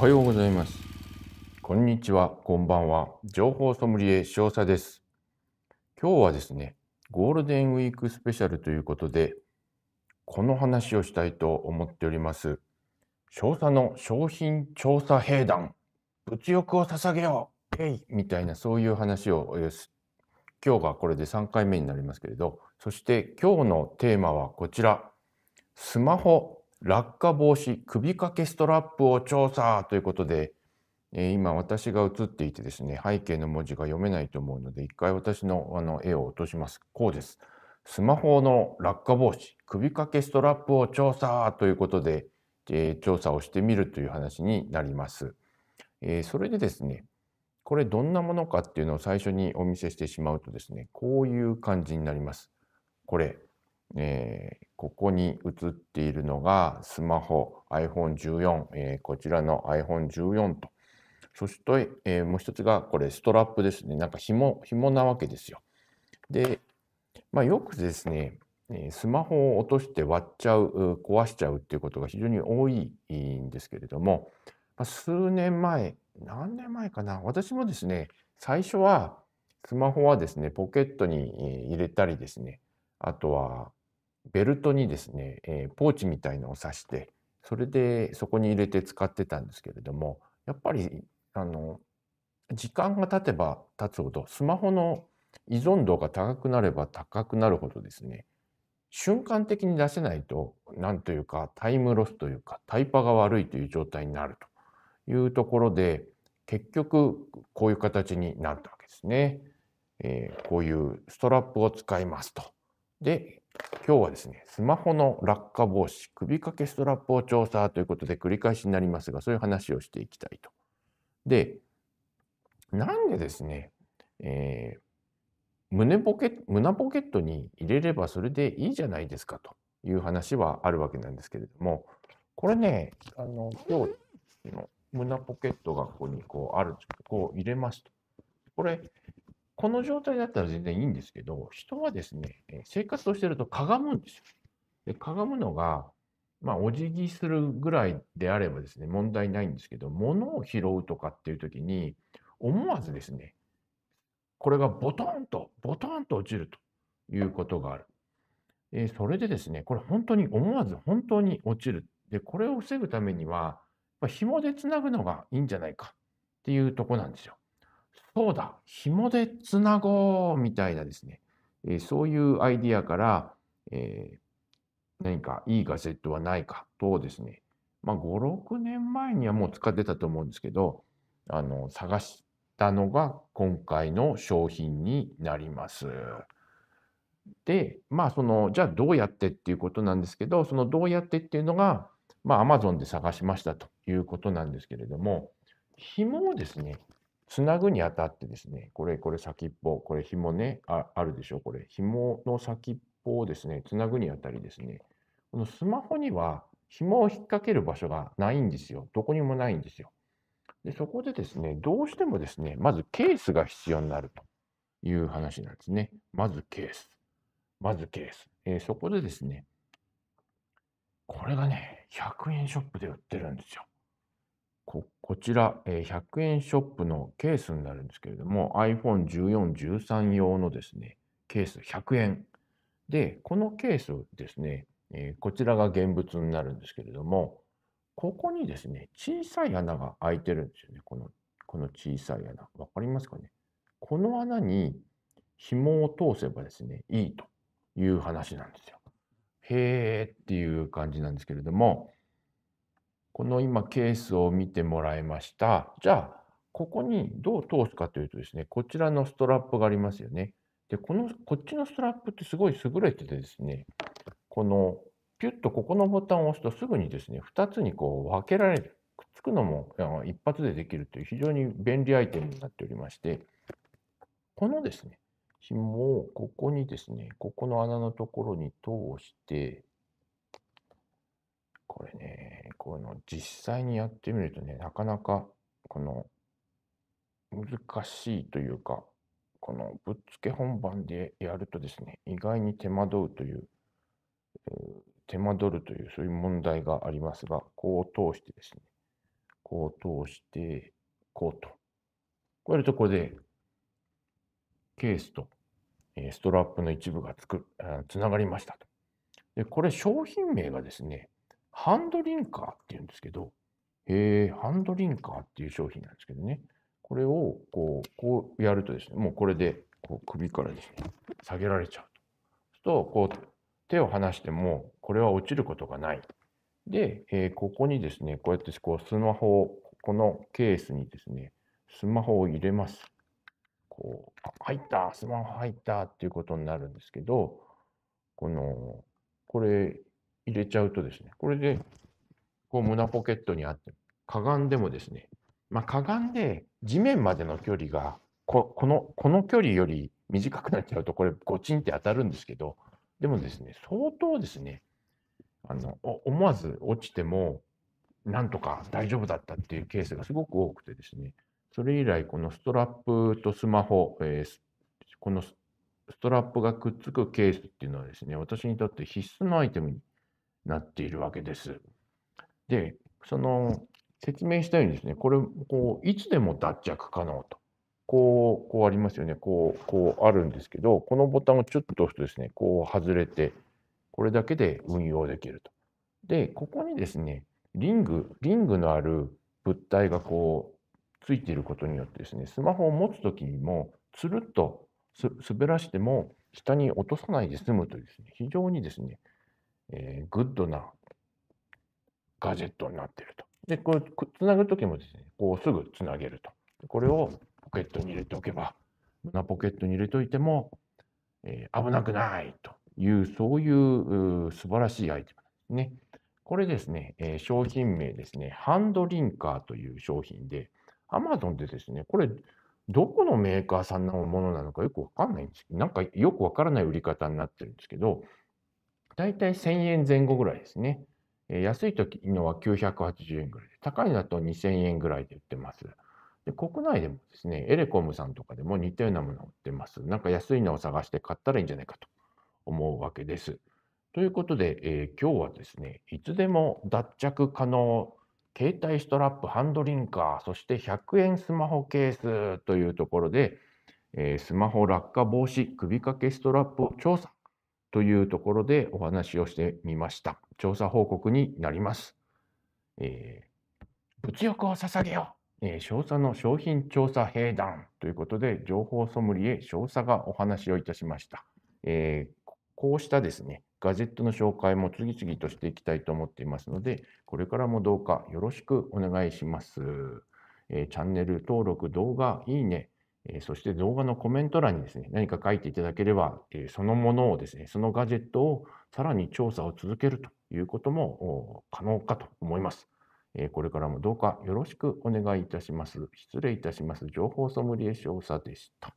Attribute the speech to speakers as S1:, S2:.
S1: おはようございます。こんにちは、こんばんは。情報ソムリエ少佐です。今日はですね、ゴールデンウィークスペシャルということで、この話をしたいと思っております。少佐の商品調査兵団、物欲を捧げようペみたいなそういう話を今日がこれで3回目になりますけれど、そして今日のテーマはこちら。スマホ落下防止首掛けストラップを調査ということで、え今私が映っていてですね背景の文字が読めないと思うので一回私のあの絵を落としますこうですスマホの落下防止首掛けストラップを調査ということで、えー、調査をしてみるという話になります、えー、それでですねこれどんなものかっていうのを最初にお見せしてしまうとですねこういう感じになりますこれえー、ここに映っているのがスマホ iPhone14、えー、こちらの iPhone14 とそして、えー、もう一つがこれストラップですねなんか紐紐なわけですよで、まあ、よくですねスマホを落として割っちゃう壊しちゃうっていうことが非常に多いんですけれども数年前何年前かな私もですね最初はスマホはですねポケットに入れたりですねあとはベルトにですね、えー、ポーチみたいのを刺してそれでそこに入れて使ってたんですけれどもやっぱりあの時間が経てば経つほどスマホの依存度が高くなれば高くなるほどですね瞬間的に出せないと何というかタイムロスというかタイパが悪いという状態になるというところで結局こういう形になったわけですね。えー、こういうストラップを使いますと。で今日はですね、スマホの落下防止、首掛けストラップを調査ということで繰り返しになりますが、そういう話をしていきたいと。で、なんでですね、えー、胸ポケ胸ポケットに入れればそれでいいじゃないですかという話はあるわけなんですけれども、これね、あの今日の胸ポケットがここにこうある、こう入れますと。これ、この状態だったら全然いいんですけど、人はですね、生活をしてるとかがむんですよ。でかがむのが、まあ、お辞儀するぐらいであればですね、問題ないんですけど、物を拾うとかっていう時に、思わずですね、これがボトンと、ボトンと落ちるということがある。えそれでですね、これ本当に思わず本当に落ちる。で、これを防ぐためには、紐でつなぐのがいいんじゃないかっていうとこなんですよ。そうだ、紐でつなごうみたいなですね、えー、そういうアイディアから、えー、何かいいガジェットはないかとですね、まあ、5、6年前にはもう使ってたと思うんですけど、あの探したのが今回の商品になります。で、まあその、じゃあどうやってっていうことなんですけど、そのどうやってっていうのが、まあ Amazon で探しましたということなんですけれども、紐をですね、つなぐにあたってですね、これ、これ先っぽ、これ紐ね、ああるでしょ、これ。紐の先っぽをですね、つなぐにあたりですね、このスマホには紐を引っ掛ける場所がないんですよ。どこにもないんですよ。でそこでですね、どうしてもですね、まずケースが必要になるという話なんですね。まずケース。まずケース。えー、そこでですね、これがね、100円ショップで売ってるんですよ。ここちら、えー、100円ショップのケースになるんですけれども iPhone14、13用のですねケース100円でこのケースですね、えー、こちらが現物になるんですけれどもここにですね小さい穴が開いてるんですよねこのこの小さい穴分かりますかねこの穴に紐を通せばですねいいという話なんですよ。へーっていう感じなんですけれどもこの今ケースを見てもらいました。じゃあ、ここにどう通すかというとですね、こちらのストラップがありますよね。で、この、こっちのストラップってすごい優れててですね、この、ピュッとここのボタンを押すとすぐにですね、2つにこう分けられる。くっつくのも一発でできるという非常に便利アイテムになっておりまして、このですね、紐をここにですね、ここの穴のところに通して、これね、この実際にやってみるとねなかなかこの難しいというかこのぶっつけ本番でやるとですね意外に手間取るという、えー、手間取るというそういう問題がありますがこう通してですねこう通してこうとこうやるとこれでケースと、えー、ストラップの一部がつくつながりましたとでこれ商品名がですねハンドリンカーっていうんですけど、えー、ハンドリンカーっていう商品なんですけどね、これをこうこうやるとですね、もうこれでこう首からですね、下げられちゃうと。そうすると、こう手を離しても、これは落ちることがない。で、えー、ここにですね、こうやってこうスマホを、このケースにですね、スマホを入れます。こう、入ったスマホ入ったっていうことになるんですけど、この、これ入れちゃうとですね、これで、こう胸ポケットにあって、かがんでもですね、まあ、かがんで地面までの距離がこ、この、この距離より短くなっちゃうと、これ、ゴチンって当たるんですけど、でもですね、相当ですね、あの思わず落ちても、なんとか大丈夫だったっていうケースがすごく多くてですね、それ以来、このストラップとスマホ、えー、このストラップがくっつくケースっていうのはですね、私にとって必須のアイテムになっているわけです。で、その説明したようにですね、これ、こう、いつでも脱着可能と。こう、こうありますよね。こう、こうあるんですけど、このボタンをちょっと押すとですね、こう外れて、これだけで運用できると。で、ここにですね、リング、リングのある物体がこう、ついていることによってですね、スマホを持つときにも、つるっと滑らしても、下に落とさないで済むというですね、非常にですね、えー、グッドなガジェットになっていると。で、これ、つなぐときもですね、こうすぐつなげると。これをポケットに入れておけば、胸ポケットに入れておいても、えー、危なくないという、そういう素晴らしいアイテムなんですね。これですね、えー、商品名ですね、ハンドリンカーという商品で、Amazon でですね、これ、どこのメーカーさんのものなのかよくわかんないんですけど、なんかよくわからない売り方になってるんですけど、大体1000円前後ぐらいですね。安い時のは980円ぐらいで、高いのだと2000円ぐらいで売ってます。で国内でもですね、エレコムさんとかでも似たようなものを売ってます。なんか安いのを探して買ったらいいんじゃないかと思うわけです。ということで、えー、今日はですね、いつでも脱着可能、携帯ストラップ、ハンドリンカー、そして100円スマホケースというところで、えー、スマホ落下防止首掛けストラップを調査というところでお話をしてみました。調査報告になります。えー、物欲を捧げよう、えー、少佐の商品調査兵団ということで、情報ソムリエ少佐がお話をいたしました。えー、こうしたですね、ガジェットの紹介も次々としていきたいと思っていますので、これからもどうかよろしくお願いします。えー、チャンネル登録、動画、いいね、えそして動画のコメント欄にですね、何か書いていただければ、えそのものをですね、そのガジェットをさらに調査を続けるということも可能かと思います。えこれからもどうかよろしくお願いいたします。失礼いたします。情報ソムリエ少佐でした。